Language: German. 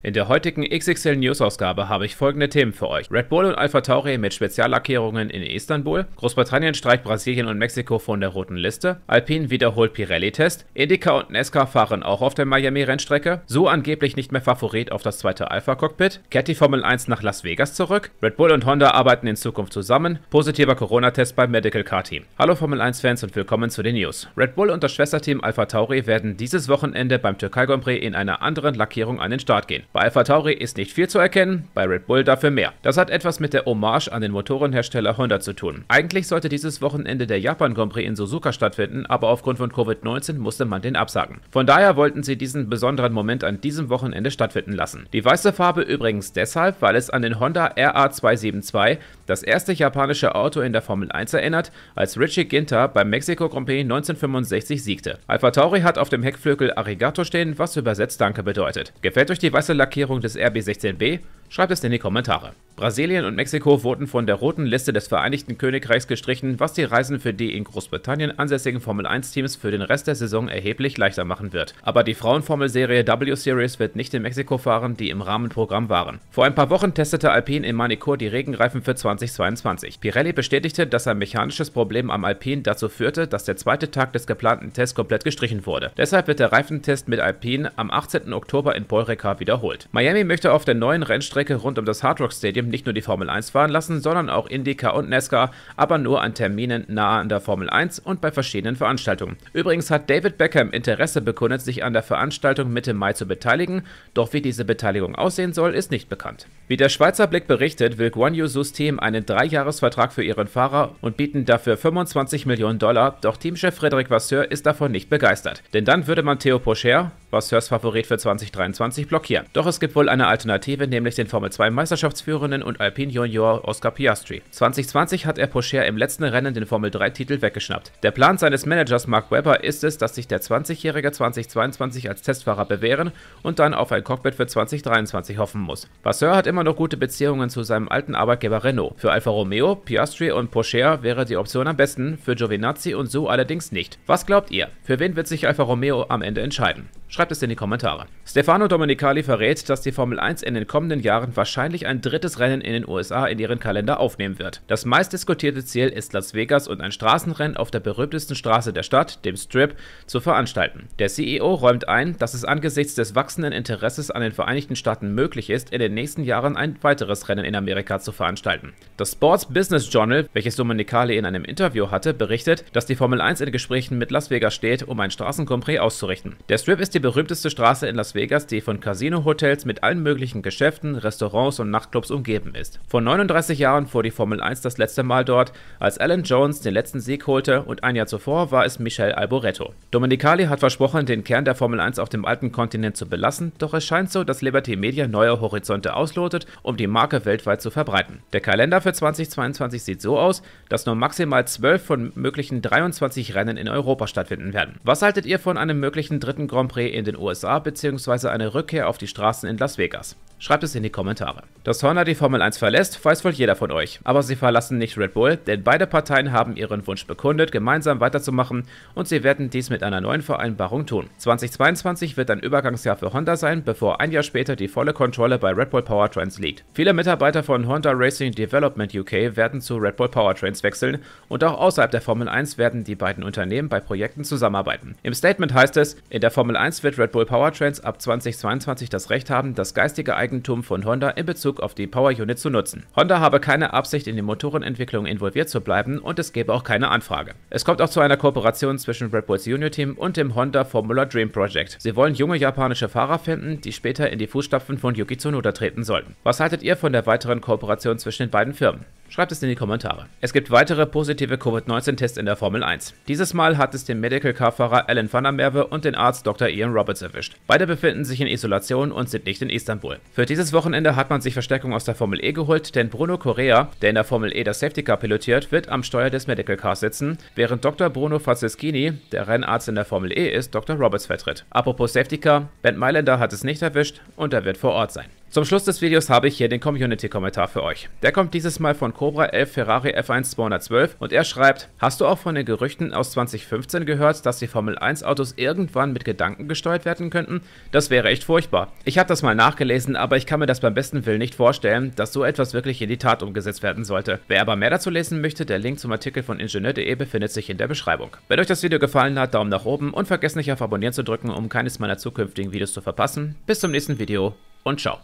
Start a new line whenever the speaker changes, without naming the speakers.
In der heutigen XXL News Ausgabe habe ich folgende Themen für euch. Red Bull und Alpha Tauri mit Speziallackierungen in Istanbul, Großbritannien streicht Brasilien und Mexiko von der roten Liste, Alpine wiederholt Pirelli-Test, Indica und Nesca fahren auch auf der Miami-Rennstrecke, so angeblich nicht mehr Favorit auf das zweite Alpha-Cockpit, Catty Formel 1 nach Las Vegas zurück, Red Bull und Honda arbeiten in Zukunft zusammen, positiver Corona-Test beim Medical Car Team. Hallo Formel 1-Fans und willkommen zu den News. Red Bull und das Schwesterteam Alpha Tauri werden dieses Wochenende beim Türkei Grand Prix in einer anderen Lackierung an den Start gehen. Bei Alpha Tauri ist nicht viel zu erkennen, bei Red Bull dafür mehr. Das hat etwas mit der Hommage an den Motorenhersteller Honda zu tun. Eigentlich sollte dieses Wochenende der Japan Grand Prix in Suzuka stattfinden, aber aufgrund von Covid-19 musste man den absagen. Von daher wollten sie diesen besonderen Moment an diesem Wochenende stattfinden lassen. Die weiße Farbe übrigens deshalb, weil es an den Honda RA272, das erste japanische Auto in der Formel 1 erinnert, als Richie Ginter beim Mexiko Grand Prix 1965 siegte. Alpha Tauri hat auf dem Heckflügel Arigato stehen, was übersetzt Danke bedeutet. Gefällt euch die weiße Lackierung des RB16B Schreibt es in die Kommentare. Brasilien und Mexiko wurden von der roten Liste des Vereinigten Königreichs gestrichen, was die Reisen für die in Großbritannien ansässigen Formel-1-Teams für den Rest der Saison erheblich leichter machen wird. Aber die Frauenformel-Serie W-Series wird nicht in Mexiko fahren, die im Rahmenprogramm waren. Vor ein paar Wochen testete Alpine in Manicor die Regenreifen für 2022. Pirelli bestätigte, dass ein mechanisches Problem am Alpine dazu führte, dass der zweite Tag des geplanten Tests komplett gestrichen wurde. Deshalb wird der Reifentest mit Alpine am 18. Oktober in Paul Ricard wiederholt. Miami möchte auf der neuen Rennstrecke Strecke rund um das Hard Rock Stadium nicht nur die Formel 1 fahren lassen, sondern auch IndyCar und NASCAR, aber nur an Terminen nahe an der Formel 1 und bei verschiedenen Veranstaltungen. Übrigens hat David Beckham Interesse bekundet, sich an der Veranstaltung Mitte Mai zu beteiligen, doch wie diese Beteiligung aussehen soll, ist nicht bekannt. Wie der Schweizer Blick berichtet, will Guan Yu System einen Dreijahresvertrag für ihren Fahrer und bieten dafür 25 Millionen Dollar, doch Teamchef Frederic Vasseur ist davon nicht begeistert. Denn dann würde man Theo Pocher, Vasseurs Favorit für 2023, blockieren. Doch es gibt wohl eine Alternative, nämlich den den Formel-2-Meisterschaftsführenden und Alpine-Junior Oscar Piastri. 2020 hat er Pocher im letzten Rennen den Formel-3-Titel weggeschnappt. Der Plan seines Managers Mark Webber ist es, dass sich der 20-Jährige 2022 als Testfahrer bewähren und dann auf ein Cockpit für 2023 hoffen muss. Vasseur hat immer noch gute Beziehungen zu seinem alten Arbeitgeber Renault. Für Alfa Romeo, Piastri und Pocher wäre die Option am besten, für Giovinazzi und so allerdings nicht. Was glaubt ihr? Für wen wird sich Alfa Romeo am Ende entscheiden? Schreibt es in die Kommentare. Stefano Domenicali verrät, dass die Formel 1 in den kommenden Jahren Jahren wahrscheinlich ein drittes Rennen in den USA in ihren Kalender aufnehmen wird. Das meistdiskutierte Ziel ist Las Vegas und ein Straßenrennen auf der berühmtesten Straße der Stadt, dem Strip, zu veranstalten. Der CEO räumt ein, dass es angesichts des wachsenden Interesses an den Vereinigten Staaten möglich ist, in den nächsten Jahren ein weiteres Rennen in Amerika zu veranstalten. Das Sports Business Journal, welches Dominicali in einem Interview hatte, berichtet, dass die Formel 1 in Gesprächen mit Las Vegas steht, um ein Straßencompris auszurichten. Der Strip ist die berühmteste Straße in Las Vegas, die von Casino-Hotels mit allen möglichen Geschäften, Restaurants und Nachtclubs umgeben ist. Vor 39 Jahren fuhr die Formel 1 das letzte Mal dort, als Alan Jones den letzten Sieg holte und ein Jahr zuvor war es Michel Alboreto. Domenicali hat versprochen, den Kern der Formel 1 auf dem alten Kontinent zu belassen, doch es scheint so, dass Liberty Media neue Horizonte auslotet, um die Marke weltweit zu verbreiten. Der Kalender für 2022 sieht so aus, dass nur maximal 12 von möglichen 23 Rennen in Europa stattfinden werden. Was haltet ihr von einem möglichen dritten Grand Prix in den USA bzw. einer Rückkehr auf die Straßen in Las Vegas? Schreibt es in die Kommentare. Kommentare. Dass Horner die Formel 1 verlässt, weiß wohl jeder von euch. Aber sie verlassen nicht Red Bull, denn beide Parteien haben ihren Wunsch bekundet, gemeinsam weiterzumachen und sie werden dies mit einer neuen Vereinbarung tun. 2022 wird ein Übergangsjahr für Honda sein, bevor ein Jahr später die volle Kontrolle bei Red Bull Powertrains liegt. Viele Mitarbeiter von Honda Racing Development UK werden zu Red Bull Powertrains wechseln und auch außerhalb der Formel 1 werden die beiden Unternehmen bei Projekten zusammenarbeiten. Im Statement heißt es, in der Formel 1 wird Red Bull Powertrains ab 2022 das Recht haben, das geistige Eigentum von und Honda in Bezug auf die Power Unit zu nutzen. Honda habe keine Absicht, in die Motorenentwicklung involviert zu bleiben und es gäbe auch keine Anfrage. Es kommt auch zu einer Kooperation zwischen Red Bulls Junior Team und dem Honda Formula Dream Project. Sie wollen junge japanische Fahrer finden, die später in die Fußstapfen von Yuki Tsunoda treten sollten. Was haltet ihr von der weiteren Kooperation zwischen den beiden Firmen? Schreibt es in die Kommentare. Es gibt weitere positive Covid-19-Tests in der Formel 1. Dieses Mal hat es den Medical Car-Fahrer Alan van der Merwe und den Arzt Dr. Ian Roberts erwischt. Beide befinden sich in Isolation und sind nicht in Istanbul. Für dieses Wochenende hat man sich Verstärkung aus der Formel E geholt, denn Bruno Correa, der in der Formel E das Safety Car pilotiert, wird am Steuer des Medical Cars sitzen, während Dr. Bruno Franceschini, der Rennarzt in der Formel E ist, Dr. Roberts vertritt. Apropos Safety Car, Ben Mylander hat es nicht erwischt und er wird vor Ort sein. Zum Schluss des Videos habe ich hier den Community-Kommentar für euch. Der kommt dieses Mal von Cobra 11 Ferrari F1 212 und er schreibt, hast du auch von den Gerüchten aus 2015 gehört, dass die Formel 1 Autos irgendwann mit Gedanken gesteuert werden könnten? Das wäre echt furchtbar. Ich habe das mal nachgelesen, aber ich kann mir das beim besten Willen nicht vorstellen, dass so etwas wirklich in die Tat umgesetzt werden sollte. Wer aber mehr dazu lesen möchte, der Link zum Artikel von Ingenieur.de befindet sich in der Beschreibung. Wenn euch das Video gefallen hat, Daumen nach oben und vergesst nicht auf Abonnieren zu drücken, um keines meiner zukünftigen Videos zu verpassen. Bis zum nächsten Video und ciao.